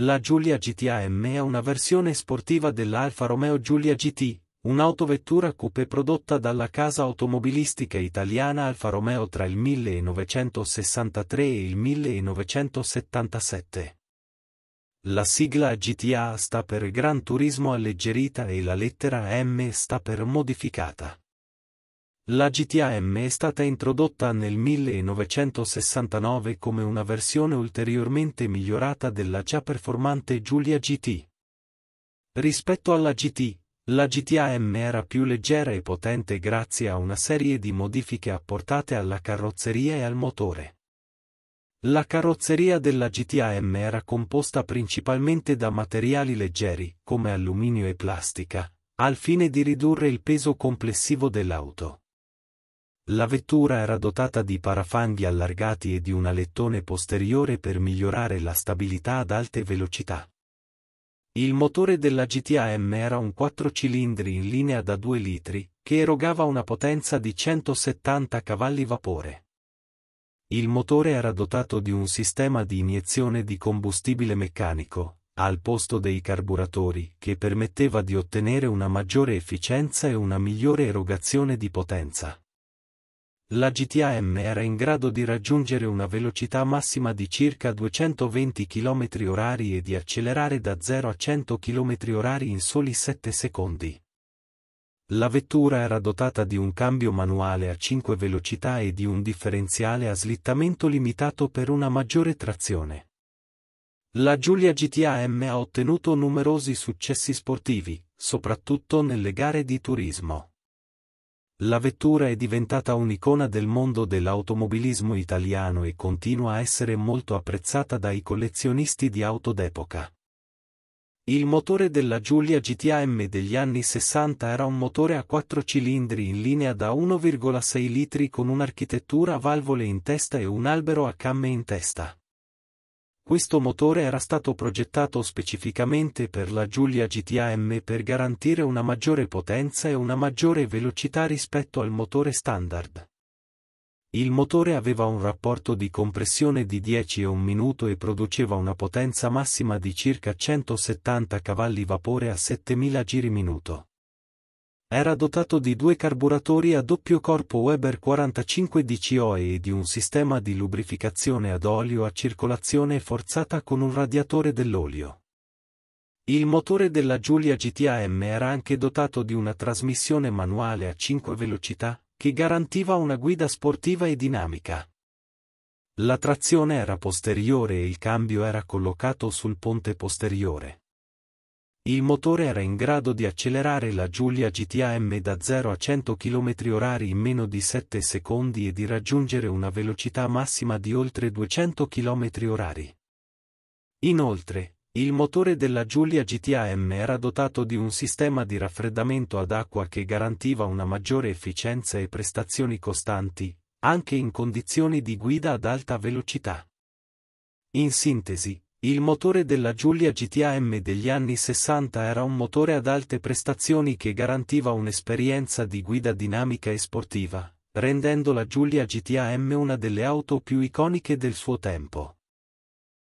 La Giulia GTAM è una versione sportiva dell'Alfa Romeo Giulia GT, un'autovettura coupé prodotta dalla casa automobilistica italiana Alfa Romeo tra il 1963 e il 1977. La sigla GTA sta per Gran Turismo alleggerita e la lettera M sta per modificata. La GTAM è stata introdotta nel 1969 come una versione ulteriormente migliorata della già performante Giulia GT. Rispetto alla GT, la GTAM era più leggera e potente grazie a una serie di modifiche apportate alla carrozzeria e al motore. La carrozzeria della GTAM era composta principalmente da materiali leggeri, come alluminio e plastica, al fine di ridurre il peso complessivo dell'auto. La vettura era dotata di parafanghi allargati e di un alettone posteriore per migliorare la stabilità ad alte velocità. Il motore della GTAM era un 4 cilindri in linea da 2 litri, che erogava una potenza di 170 cavalli vapore. Il motore era dotato di un sistema di iniezione di combustibile meccanico, al posto dei carburatori, che permetteva di ottenere una maggiore efficienza e una migliore erogazione di potenza la GTAM era in grado di raggiungere una velocità massima di circa 220 km h e di accelerare da 0 a 100 km h in soli 7 secondi. La vettura era dotata di un cambio manuale a 5 velocità e di un differenziale a slittamento limitato per una maggiore trazione. La Giulia GTAM ha ottenuto numerosi successi sportivi, soprattutto nelle gare di turismo la vettura è diventata un'icona del mondo dell'automobilismo italiano e continua a essere molto apprezzata dai collezionisti di auto d'epoca. Il motore della Giulia GTAM degli anni 60 era un motore a quattro cilindri in linea da 1,6 litri con un'architettura a valvole in testa e un albero a camme in testa. Questo motore era stato progettato specificamente per la Giulia GTAM per garantire una maggiore potenza e una maggiore velocità rispetto al motore standard. Il motore aveva un rapporto di compressione di 10 e 1 minuto e produceva una potenza massima di circa 170 cavalli vapore a 7000 giri minuto. Era dotato di due carburatori a doppio corpo Weber 45 DCOE e di un sistema di lubrificazione ad olio a circolazione forzata con un radiatore dell'olio. Il motore della Giulia GTAM era anche dotato di una trasmissione manuale a 5 velocità, che garantiva una guida sportiva e dinamica. La trazione era posteriore e il cambio era collocato sul ponte posteriore. Il motore era in grado di accelerare la Giulia GTAM da 0 a 100 km/h in meno di 7 secondi e di raggiungere una velocità massima di oltre 200 km/h. Inoltre, il motore della Giulia GTAM era dotato di un sistema di raffreddamento ad acqua che garantiva una maggiore efficienza e prestazioni costanti, anche in condizioni di guida ad alta velocità. In sintesi, il motore della Giulia GTAM degli anni 60 era un motore ad alte prestazioni che garantiva un'esperienza di guida dinamica e sportiva, rendendo la Giulia GTAM una delle auto più iconiche del suo tempo.